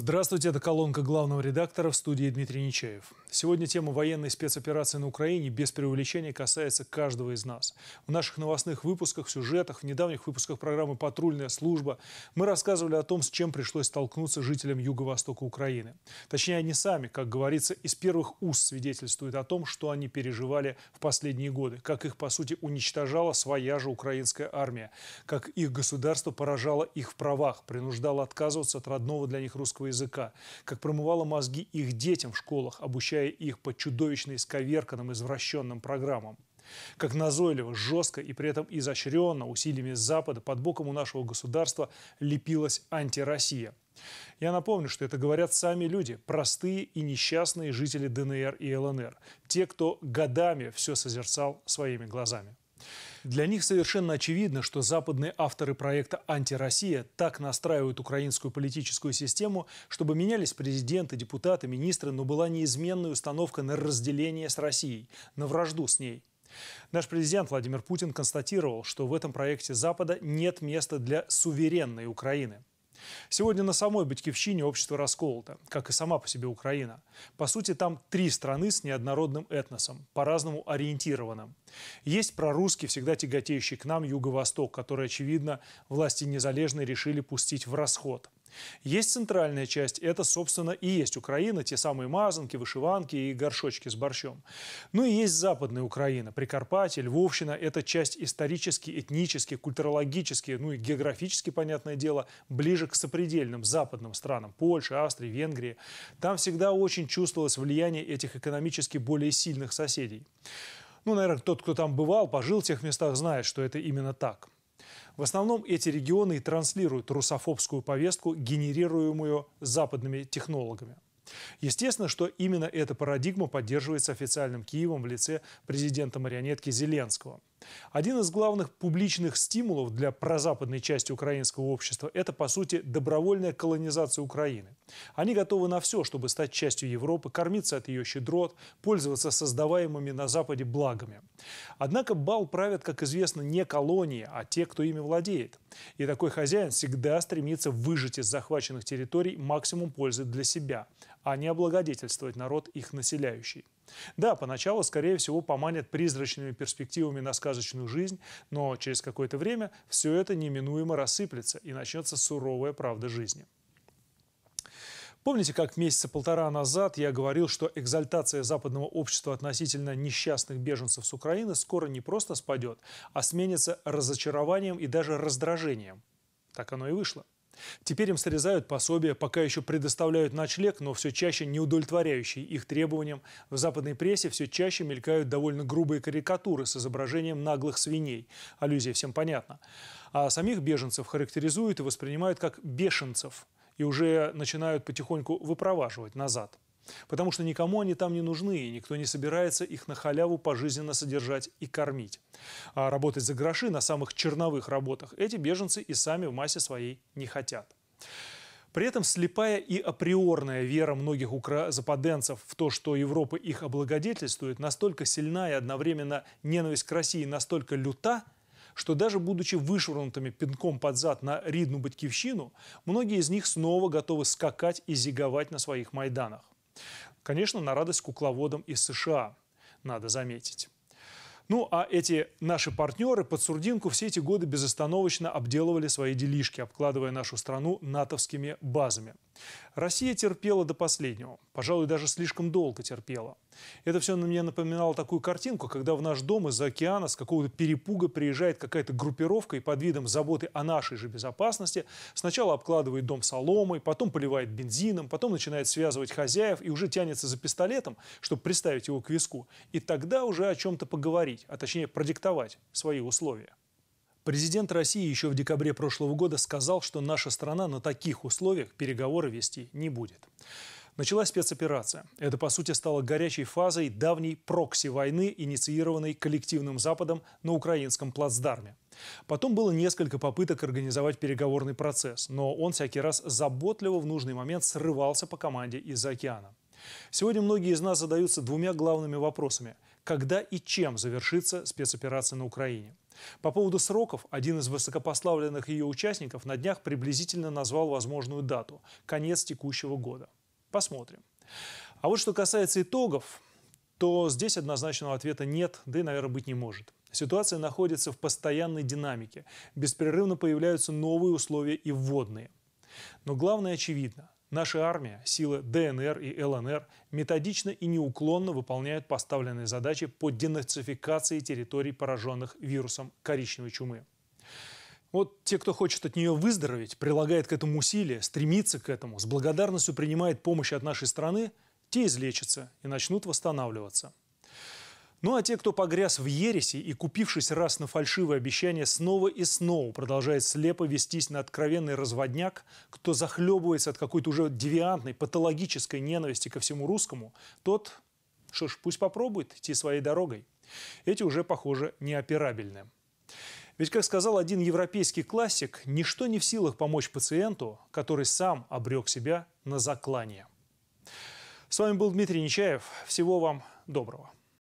Здравствуйте, это колонка главного редактора в студии Дмитрий Нечаев. Сегодня тема военной спецоперации на Украине без преувеличения касается каждого из нас. В наших новостных выпусках, в сюжетах, в недавних выпусках программы «Патрульная служба» мы рассказывали о том, с чем пришлось столкнуться жителям юго-востока Украины. Точнее, они сами, как говорится, из первых уст свидетельствуют о том, что они переживали в последние годы, как их, по сути, уничтожала своя же украинская армия, как их государство поражало их в правах, принуждало отказываться от родного для них русского языка, как промывала мозги их детям в школах, обучая их по чудовищно исковерканным, извращенным программам как назойливо, жестко и при этом изощренно усилиями Запада под боком у нашего государства лепилась антироссия. Я напомню, что это говорят сами люди, простые и несчастные жители ДНР и ЛНР, те, кто годами все созерцал своими глазами. Для них совершенно очевидно, что западные авторы проекта «Антироссия» так настраивают украинскую политическую систему, чтобы менялись президенты, депутаты, министры, но была неизменная установка на разделение с Россией, на вражду с ней. Наш президент Владимир Путин констатировал, что в этом проекте Запада нет места для суверенной Украины. Сегодня на самой Батькивщине общество расколото, как и сама по себе Украина. По сути, там три страны с неоднородным этносом, по-разному ориентированным. Есть прорусский, всегда тяготеющий к нам Юго-Восток, который, очевидно, власти незалежной решили пустить в расход – есть центральная часть, это, собственно, и есть Украина, те самые мазанки, вышиванки и горшочки с борщом. Ну и есть западная Украина, Прикарпатье, Львовщина, это часть исторически, этнически, культурологически, ну и географически, понятное дело, ближе к сопредельным западным странам, Польше, Австрии, Венгрии. Там всегда очень чувствовалось влияние этих экономически более сильных соседей. Ну, наверное, тот, кто там бывал, пожил в тех местах, знает, что это именно так. В основном эти регионы и транслируют русофобскую повестку, генерируемую западными технологами. Естественно, что именно эта парадигма поддерживается официальным Киевом в лице президента-марионетки Зеленского – один из главных публичных стимулов для прозападной части украинского общества – это, по сути, добровольная колонизация Украины. Они готовы на все, чтобы стать частью Европы, кормиться от ее щедрот, пользоваться создаваемыми на Западе благами. Однако бал правят, как известно, не колонии, а те, кто ими владеет. И такой хозяин всегда стремится выжать из захваченных территорий максимум пользы для себя, а не облагодетельствовать народ их населяющий. Да, поначалу, скорее всего, поманят призрачными перспективами на сказочную жизнь, но через какое-то время все это неминуемо рассыплется и начнется суровая правда жизни. Помните, как месяца полтора назад я говорил, что экзальтация западного общества относительно несчастных беженцев с Украины скоро не просто спадет, а сменится разочарованием и даже раздражением? Так оно и вышло. Теперь им срезают пособия, пока еще предоставляют ночлег, но все чаще не удовлетворяющий их требованиям. В западной прессе все чаще мелькают довольно грубые карикатуры с изображением наглых свиней. Аллюзия всем понятна. А самих беженцев характеризуют и воспринимают как бешенцев и уже начинают потихоньку выпроваживать назад. Потому что никому они там не нужны, и никто не собирается их на халяву пожизненно содержать и кормить. А работать за гроши на самых черновых работах эти беженцы и сами в массе своей не хотят. При этом слепая и априорная вера многих укра... западенцев в то, что Европа их облагодетельствует, настолько сильна и одновременно ненависть к России настолько люта, что даже будучи вышвырнутыми пинком под зад на ридну батькивщину, многие из них снова готовы скакать и зиговать на своих майданах. Конечно, на радость кукловодам из США, надо заметить. Ну, а эти наши партнеры под Сурдинку все эти годы безостановочно обделывали свои делишки, обкладывая нашу страну натовскими базами. Россия терпела до последнего, пожалуй, даже слишком долго терпела. Это все на меня напоминало такую картинку, когда в наш дом из-за океана с какого-то перепуга приезжает какая-то группировка и под видом заботы о нашей же безопасности сначала обкладывает дом соломой, потом поливает бензином, потом начинает связывать хозяев и уже тянется за пистолетом, чтобы приставить его к виску, и тогда уже о чем-то поговорить, а точнее продиктовать свои условия. Президент России еще в декабре прошлого года сказал, что наша страна на таких условиях переговоры вести не будет. Началась спецоперация. Это, по сути, стало горячей фазой давней прокси-войны, инициированной коллективным Западом на украинском плацдарме. Потом было несколько попыток организовать переговорный процесс, но он всякий раз заботливо в нужный момент срывался по команде из-за океана. Сегодня многие из нас задаются двумя главными вопросами. Когда и чем завершится спецоперация на Украине? По поводу сроков, один из высокопославленных ее участников на днях приблизительно назвал возможную дату – конец текущего года. Посмотрим. А вот что касается итогов, то здесь однозначного ответа нет, да и, наверное, быть не может. Ситуация находится в постоянной динамике. Беспрерывно появляются новые условия и вводные. Но главное очевидно. Наша армия, силы ДНР и ЛНР методично и неуклонно выполняют поставленные задачи по денацификации территорий, пораженных вирусом коричневой чумы. Вот те, кто хочет от нее выздороветь, прилагает к этому усилия, стремится к этому, с благодарностью принимает помощь от нашей страны, те излечатся и начнут восстанавливаться. Ну а те, кто погряз в ереси и, купившись раз на фальшивые обещания, снова и снова продолжает слепо вестись на откровенный разводняк, кто захлебывается от какой-то уже девиантной, патологической ненависти ко всему русскому, тот, что ж, пусть попробует идти своей дорогой. Эти уже, похоже, неоперабельны. Ведь, как сказал один европейский классик, ничто не в силах помочь пациенту, который сам обрек себя на заклание. С вами был Дмитрий Нечаев. Всего вам доброго.